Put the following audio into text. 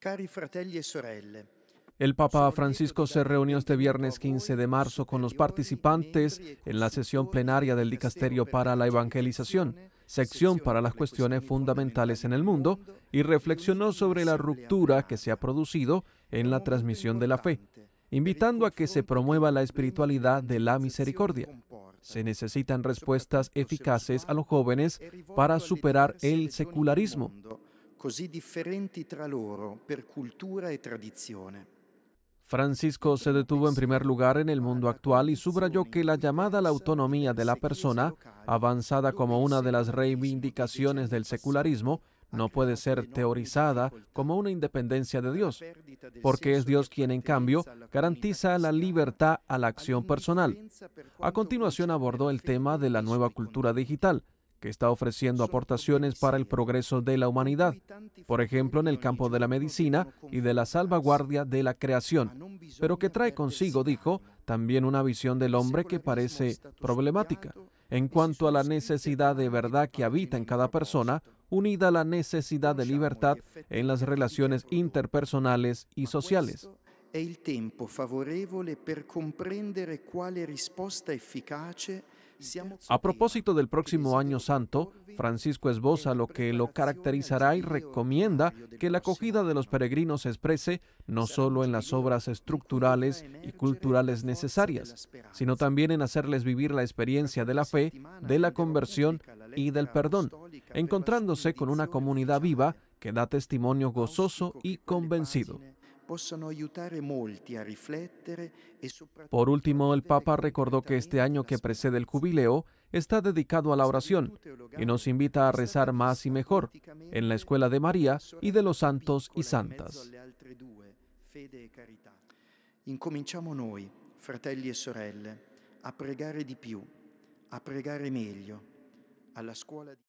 Cari fratelli e El Papa Francisco se reunió este e viernes 15 de marzo con los participantes e en la sesión plenaria del Dicasterio para la Evangelización, sección para las cuestiones fundamentales en el mundo, y reflexionó sobre la ruptura que se ha producido en la transmisión de la fe, invitando a que se promueva la espiritualidad de la misericordia. Se necesitan respuestas eficaces a los jóvenes para superar el secularismo tra loro per cultura e Francisco se detuvo en primer lugar en el mundo actual y subrayó que la llamada a la autonomía de la persona, avanzada como una de las reivindicaciones del secularismo, no puede ser teorizada como una independencia de Dios, porque es Dios quien en cambio garantiza la libertad a la acción personal. A continuación abordó el tema de la nueva cultura digital, que está ofreciendo aportaciones para el progreso de la humanidad, por ejemplo en el campo de la medicina y de la salvaguardia de la creación, pero que trae consigo, dijo, también una visión del hombre que parece problemática en cuanto a la necesidad de verdad que habita en cada persona, unida a la necesidad de libertad en las relaciones interpersonales y sociales. respuesta a propósito del próximo Año Santo, Francisco esboza lo que lo caracterizará y recomienda que la acogida de los peregrinos se exprese no solo en las obras estructurales y culturales necesarias, sino también en hacerles vivir la experiencia de la fe, de la conversión y del perdón, encontrándose con una comunidad viva que da testimonio gozoso y convencido a e Por último, el Papa recordó que este año que precede el jubileo está dedicado a la oración e y nos invita a rezar más y mejor en la escuela de María e y de los santos y santas. Incominciamo noi, fratelli e sorelle, a pregare di più, a pregare meglio, alla scuola di